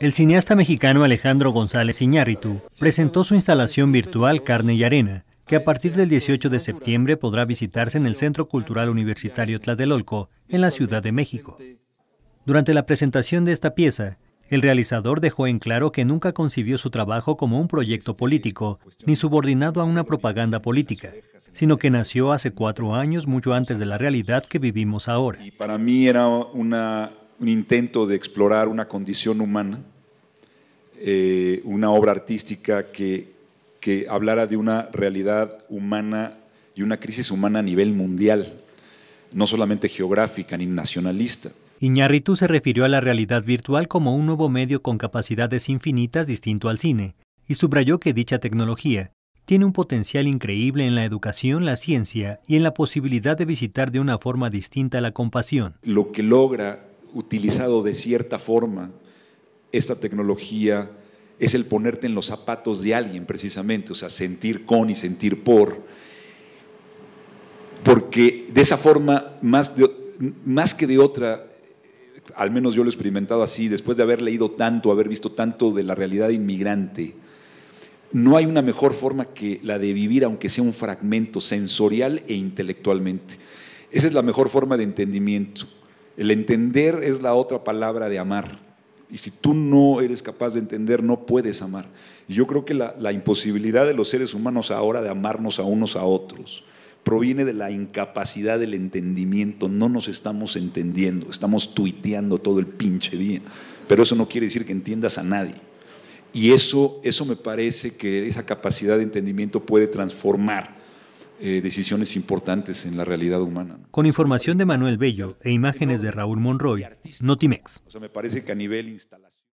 El cineasta mexicano Alejandro González Iñárritu presentó su instalación virtual Carne y Arena, que a partir del 18 de septiembre podrá visitarse en el Centro Cultural Universitario Tlatelolco, en la Ciudad de México. Durante la presentación de esta pieza, el realizador dejó en claro que nunca concibió su trabajo como un proyecto político, ni subordinado a una propaganda política, sino que nació hace cuatro años, mucho antes de la realidad que vivimos ahora. Y para mí era una un intento de explorar una condición humana, eh, una obra artística que, que hablara de una realidad humana y una crisis humana a nivel mundial, no solamente geográfica ni nacionalista. Iñarritu se refirió a la realidad virtual como un nuevo medio con capacidades infinitas distinto al cine, y subrayó que dicha tecnología tiene un potencial increíble en la educación, la ciencia y en la posibilidad de visitar de una forma distinta la compasión. Lo que logra utilizado de cierta forma esta tecnología es el ponerte en los zapatos de alguien precisamente, o sea, sentir con y sentir por, porque de esa forma, más, más que de otra, al menos yo lo he experimentado así, después de haber leído tanto, haber visto tanto de la realidad inmigrante, no hay una mejor forma que la de vivir, aunque sea un fragmento sensorial e intelectualmente. Esa es la mejor forma de entendimiento. El entender es la otra palabra de amar. Y si tú no eres capaz de entender, no puedes amar. Y yo creo que la, imposibilidad de los seres humanos ahora de amarnos a unos a otros proviene de la incapacidad del entendimiento. No nos estamos entendiendo, estamos tuiteando todo el pinche día. Pero eso no quiere decir que entiendas a nadie. Y eso, eso me parece que esa capacidad de entendimiento puede transformar eh, decisiones importantes en la realidad humana. Con información de Manuel Bello e imágenes de Raúl Monroy, Notimex. me parece que a nivel